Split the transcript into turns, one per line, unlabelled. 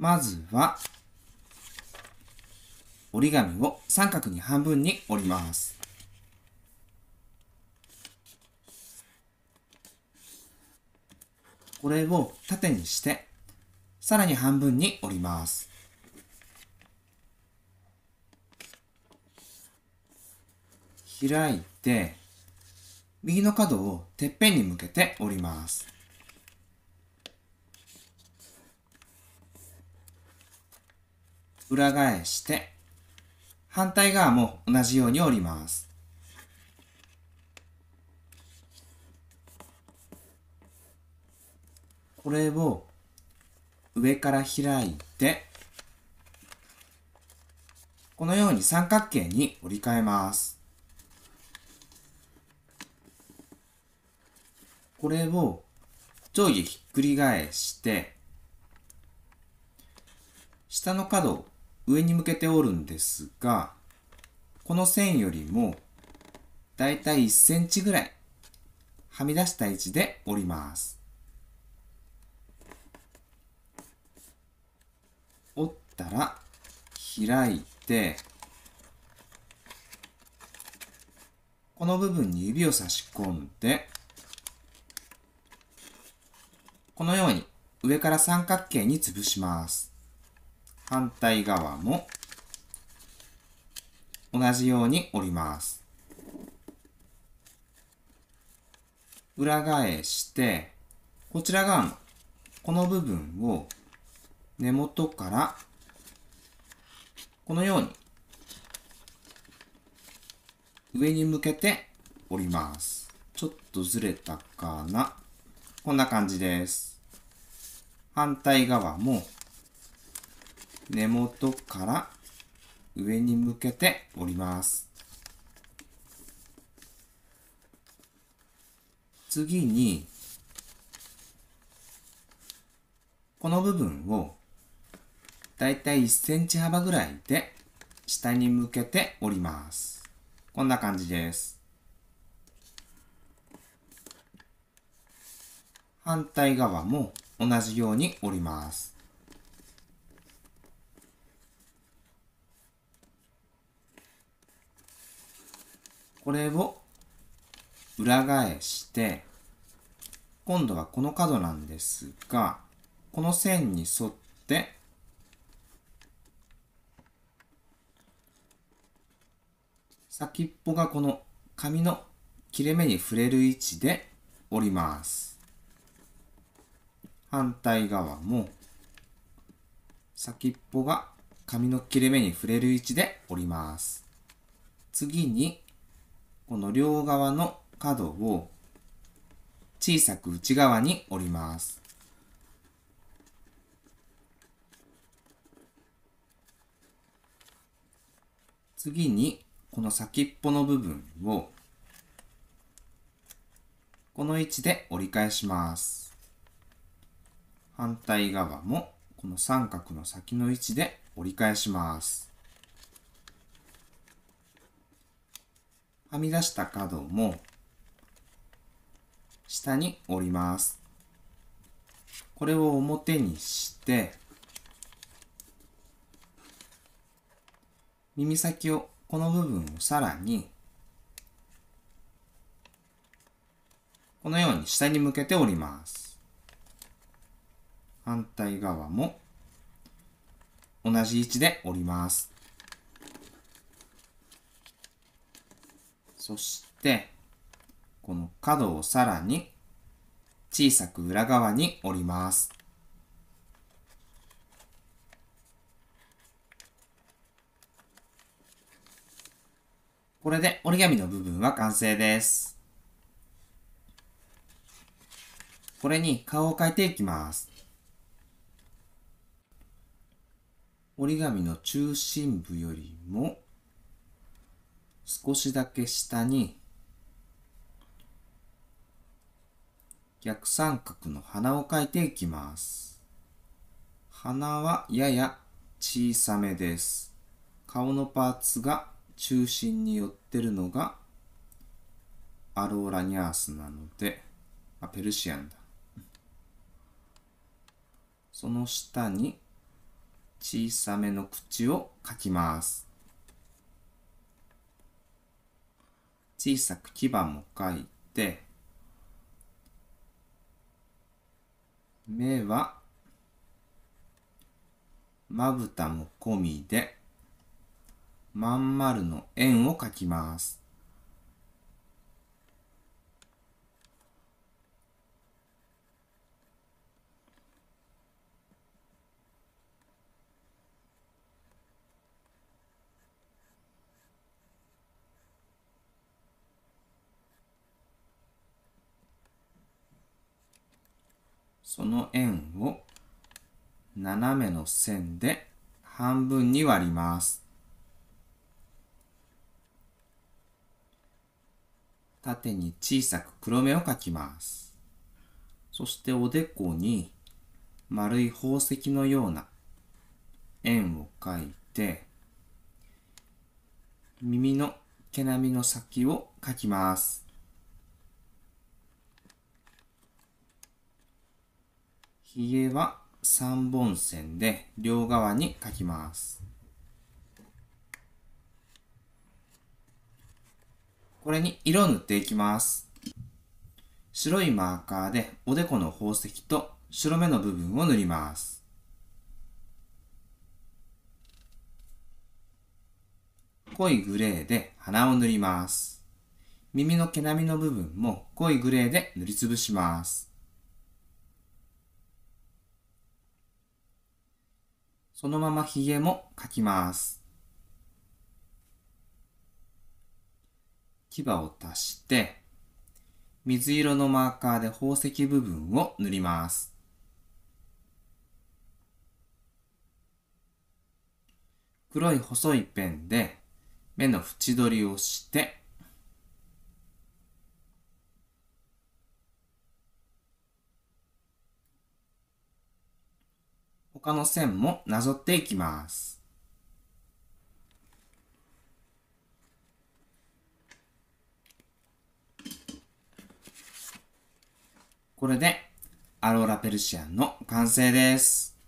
まずは、折り紙を三角に半分に折ります。これを縦にして、さらに半分に折ります。開いて、右の角をてっぺんに向けて折ります。裏返して、反対側も同じように折ります。これを上から開いて、このように三角形に折り替えます。これを上下ひっくり返して、下の角を上に向けておるんですが、この線よりもだいたい1センチぐらいはみ出した位置で折ります。折ったら開いて、この部分に指を差し込んで、このように上から三角形に潰します。反対側も同じように折ります。裏返して、こちら側のこの部分を根元からこのように上に向けて折ります。ちょっとずれたかな。こんな感じです。反対側も根元から上に向けて折ります。次に、この部分をだいたい1センチ幅ぐらいで下に向けて折ります。こんな感じです。反対側も同じように折ります。これを裏返して今度はこの角なんですがこの線に沿って先っぽがこの紙の切れ目に触れる位置で折ります反対側も先っぽが紙の切れ目に触れる位置で折ります次にこの両側の角を小さく内側に折ります。次にこの先っぽの部分をこの位置で折り返します。反対側もこの三角の先の位置で折り返します。はみ出した角も下に折ります。これを表にして耳先をこの部分をさらにこのように下に向けて折ります。反対側も同じ位置で折ります。そしてこの角をさらに小さく裏側に折ります。これで折り紙の部分は完成です。これに顔を描いていきます。折り紙の中心部よりも少しだけ下に逆三角の鼻を描いていきます。鼻はやや小さめです。顔のパーツが中心に寄ってるのがアローラニャースなので、あ、ペルシアンだ。その下に小さめの口を描きます。小さく牙も書いて、目はまぶたも込みで、まん丸の円を描きます。その円を斜めの線で半分に割ります。縦に小さく黒目を描きます。そしておでこに丸い宝石のような円を描いて、耳の毛並みの先を描きます。ひげは3本線で両側に書きます。これに色を塗っていきます。白いマーカーでおでこの宝石と白目の部分を塗ります。濃いグレーで鼻を塗ります。耳の毛並みの部分も濃いグレーで塗りつぶします。そのままひげも描きます。牙を足して、水色のマーカーで宝石部分を塗ります。黒い細いペンで目の縁取りをして他の線もなぞっていきます。これで、アローラペルシアンの完成です。